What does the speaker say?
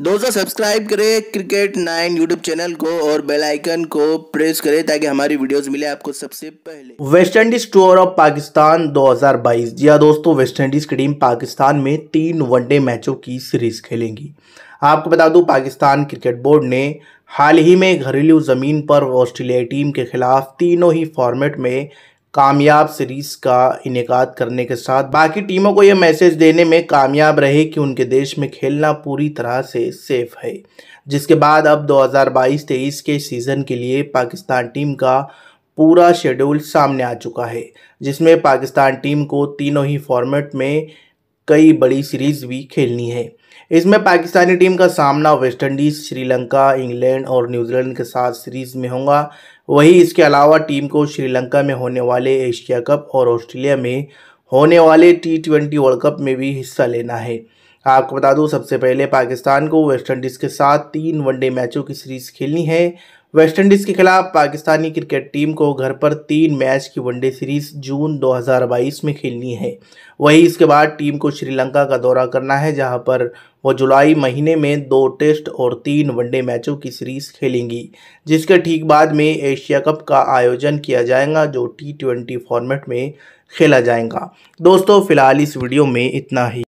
दोस्तों सब्सक्राइब करें cricket nine YouTube channel को और बेल आइकन को प्रेस करें ताकि हमारी वीडियोस मिले आपको सबसे पहले West Indies tour of Pakistan 2022 जी हाँ दोस्तों वेस्ट इंडीज की टीम पाकिस्तान में तीन वनडे मैचों की सीरीज खेलेंगी आपको बता दूं पाकिस्तान क्रिकेट बोर्ड ने हाल ही में घरेलू ज़मीन पर ऑस्ट्रेलियाई टीम के खिलाफ तीनों ही फॉर्मेट में कामयाब सीरीज़ का इनका करने के साथ बाकी टीमों को यह मैसेज देने में कामयाब रहे कि उनके देश में खेलना पूरी तरह से सेफ है जिसके बाद अब 2022-23 के सीज़न के लिए पाकिस्तान टीम का पूरा शेड्यूल सामने आ चुका है जिसमें पाकिस्तान टीम को तीनों ही फॉर्मेट में कई बड़ी सीरीज भी खेलनी है इसमें पाकिस्तानी टीम का सामना वेस्टइंडीज़ श्रीलंका इंग्लैंड और न्यूजीलैंड के साथ सीरीज में होगा वहीं इसके अलावा टीम को श्रीलंका में होने वाले एशिया कप और ऑस्ट्रेलिया में होने वाले टी ट्वेंटी वर्ल्ड कप में भी हिस्सा लेना है आपको बता दूं सबसे पहले पाकिस्तान को वेस्टइंडीज़ के साथ तीन वनडे मैचों की सीरीज खेलनी है वेस्टइंडीज़ के खिलाफ पाकिस्तानी क्रिकेट टीम को घर पर तीन मैच की वनडे सीरीज जून 2022 में खेलनी है वहीं इसके बाद टीम को श्रीलंका का दौरा करना है जहां पर वो जुलाई महीने में दो टेस्ट और तीन वनडे मैचों की सीरीज खेलेंगी जिसके ठीक बाद में एशिया कप का आयोजन किया जाएगा जो टी ट्वेंटी फॉर्मेट में खेला जाएगा दोस्तों फिलहाल इस वीडियो में इतना ही